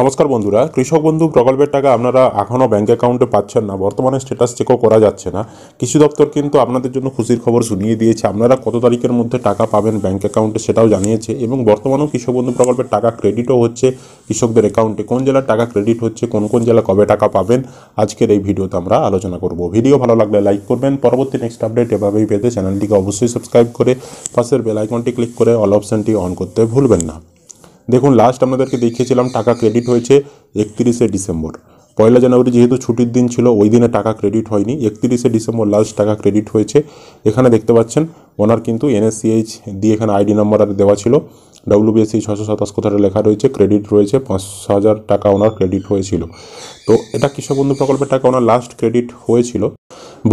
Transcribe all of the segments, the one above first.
নমস্কার বন্ধুরা কৃষক বন্ধু প্রকল্পের টাকা আপনারা এখনও ব্যাঙ্ক অ্যাকাউন্টে পাচ্ছেন না বর্তমানে স্ট্যাটাস চেকও করা যাচ্ছে না কৃষি দপ্তর কিন্তু আপনাদের জন্য খুশির খবর শুনিয়ে দিয়েছে আপনারা কত তারিখের মধ্যে টাকা পাবেন ব্যাঙ্ক অ্যাকাউন্টে সেটাও জানিয়েছে এবং বর্তমানেও কৃষক বন্ধু প্রকল্পের টাকা ক্রেডিটও হচ্ছে কৃষকদের অ্যাকাউন্টে কোন জেলার টাকা ক্রেডিট হচ্ছে কোন কোন জেলা কবে টাকা পাবেন আজকের এই ভিডিওতে আমরা আলোচনা করব ভিডিও ভালো লাগলে লাইক করবেন পরবর্তী নেক্সট আপডেট এভাবেই পেতে চ্যানেলটিকে অবশ্যই সাবস্ক্রাইব করে পাশের বেল আইকনটি ক্লিক করে অল অপশানটি অন করতে ভুলবেন না দেখুন লাস্ট আমাদেরকে দেখিয়েছিলাম টাকা ক্রেডিট হয়েছে একত্রিশে ডিসেম্বর পয়লা জানুয়ারি যেহেতু ছুটির দিন ছিল ওই দিনে টাকা ক্রেডিট হয়নি একত্রিশে ডিসেম্বর লাস্ট টাকা ক্রেডিট হয়েছে এখানে দেখতে পাচ্ছেন ওনার কিন্তু এনএসসিএইচ দিয়ে এখানে আইডি নাম্বার আর দেওয়া ছিল ডাব্লিউবিএসসি ছশো সাতাশ কথাটা লেখা রয়েছে ক্রেডিট রয়েছে পাঁচ হাজার টাকা ওনার ক্রেডিট হয়েছিল তো এটা কৃষক বন্ধু প্রকল্পের টাকা ওনার লাস্ট ক্রেডিট হয়েছিল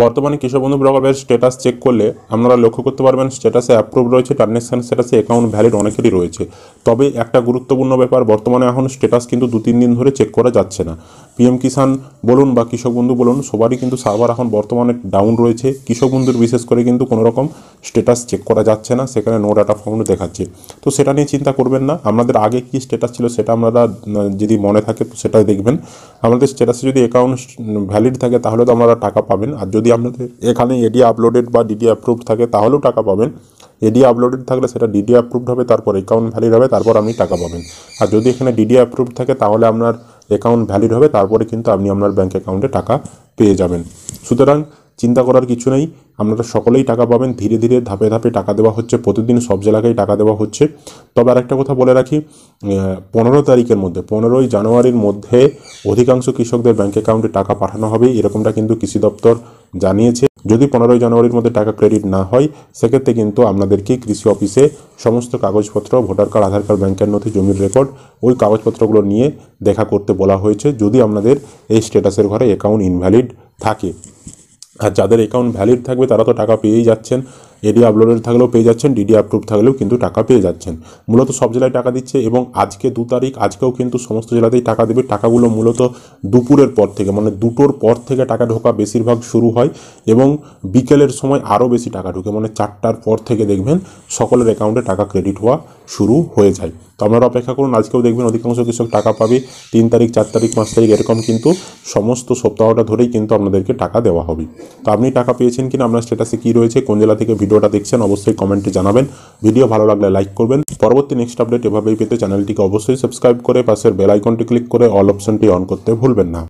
বর্তমানে কৃষক বন্ধু প্রকল্পের স্ট্যাটাস চেক করলে আপনারা লক্ষ্য করতে পারবেন স্ট্যাটাসে অ্যাপ্রুভ রয়েছে ট্রানজ্যাকশান স্ট্যাটাসে অ্যাকাউন্ট ভ্যালিড অনেকেরই রয়েছে তবে একটা গুরুত্বপূর্ণ ব্যাপার বর্তমানে এখন স্ট্যাটাস কিন্তু দু তিন দিন ধরে চেক করা যাচ্ছে না পিএম কিষাণ বলুন বা কৃষক বন্ধু বলুন সবারই কিন্তু সার্ভার এখন বর্তমানে ডাউন রয়েছে কৃষক বন্ধুর বিশেষ করে কিন্তু কোনো রকম স্টেটাস চেক করা যাচ্ছে না সেখানে নো ডাটা ফাউন্ড দেখাচ্ছে তো সেটা নিয়ে চিন্তা করবেন না আমাদের আগে কি স্টেটাস ছিল সেটা আমরা যদি মনে থাকে তো সেটাই দেখবেন আমাদের স্টেটাসে যদি অ্যাকাউন্ট ভ্যালিড থাকে তাহলে তো আমরা টাকা পাবেন আর যদি আপনাদের এখানে এডি আপলোডেড বা ডিডি অ্যাপ্রুভড থাকে তাহলেও টাকা পাবেন এডি আপলোডেড থাকলে সেটা ডিডি অ্যাপ্রুভড হবে তারপর অ্যাকাউন্ট ভ্যালিড হবে তারপর আপনি টাকা পাবেন আর যদি এখানে ডিডি অ্যাপ্রুভড থাকে তাহলে আপনার অ্যাকাউন্ট ভ্যালিড হবে তারপরে কিন্তু আপনি আপনার ব্যাঙ্ক অ্যাকাউন্টে টাকা পেয়ে যাবেন সুতরাং চিন্তা করার কিছু নেই আপনারা সকলেই টাকা পাবেন ধীরে ধীরে ধাপে ধাপে টাকা দেওয়া হচ্ছে প্রতিদিন সব জেলাকেই টাকা দেওয়া হচ্ছে তবে আরেকটা কথা বলে রাখি পনেরো তারিখের মধ্যে পনেরোই জানুয়ারির মধ্যে অধিকাংশ কৃষকদের ব্যাঙ্ক অ্যাকাউন্টে টাকা পাঠানো হবে এরকমটা কিন্তু কৃষি দপ্তর জানিয়েছে যদি পনেরোই জানুয়ারির মধ্যে টাকা ক্রেডিট না হয় সেক্ষেত্রে কিন্তু আপনাদেরকে কৃষি অফিসে সমস্ত কাগজপত্র ভোটার কার্ড আধার কার্ড ব্যাংকের নথি জমির রেকর্ড ওই কাগজপত্রগুলো নিয়ে দেখা করতে বলা হয়েছে যদি আপনাদের এই স্ট্যাটাসের ঘরে অ্যাকাউন্ট ইনভ্যালিড থাকে আর যাদের অ্যাকাউন্ট ভ্যালিড থাকবে তারা তো টাকা পেয়েই যাচ্ছেন এডি আপলোডেড থাকলেও পেয়ে যাচ্ছেন ডিডি অ্যাপ্রুভ থাকলেও কিন্তু টাকা পেয়ে যাচ্ছেন মূলত সব জেলায় টাকা দিচ্ছে এবং আজকে দু তারিখ আজকেও কিন্তু সমস্ত জেলাতেই টাকা দেবে টাকাগুলো মূলত দুপুরের পর থেকে মানে দুটোর পর থেকে টাকা ঢোকা বেশিরভাগ শুরু হয় এবং বিকেলের সময় আরও বেশি টাকা ঢুকে মানে চারটার পর থেকে দেখবেন সকলের অ্যাকাউন্টে টাকা ক্রেডিট হওয়া শুরু হয়ে যায় তো আপনারা অপেক্ষা করুন আজকেও দেখবেন অধিকাংশ কৃষক টাকা পাবে তিন তারিখ চার তারিখ পাঁচ তারিখ এরকম কিন্তু সমস্ত সপ্তাহটা ধরেই কিন্তু আপনাদেরকে টাকা দেওয়া হবে তো আপনি টাকা পেয়েছেন কিনা আপনার স্ট্যাটাসে কী রয়েছে কোন জেলা থেকে ভিডিও ভিডিওটা দেখছেন অবশ্যই কমেন্টে জানাবেন ভিডিও ভালো লাগলে লাইক করবেন পরবর্তী নেক্সট আপডেট এভাবেই পেতে চ্যানেলটিকে অবশ্যই সাবস্ক্রাইব করে পাশের বেল আইকনটি ক্লিক করে অল অপশনটি অন করতে ভুলবেন না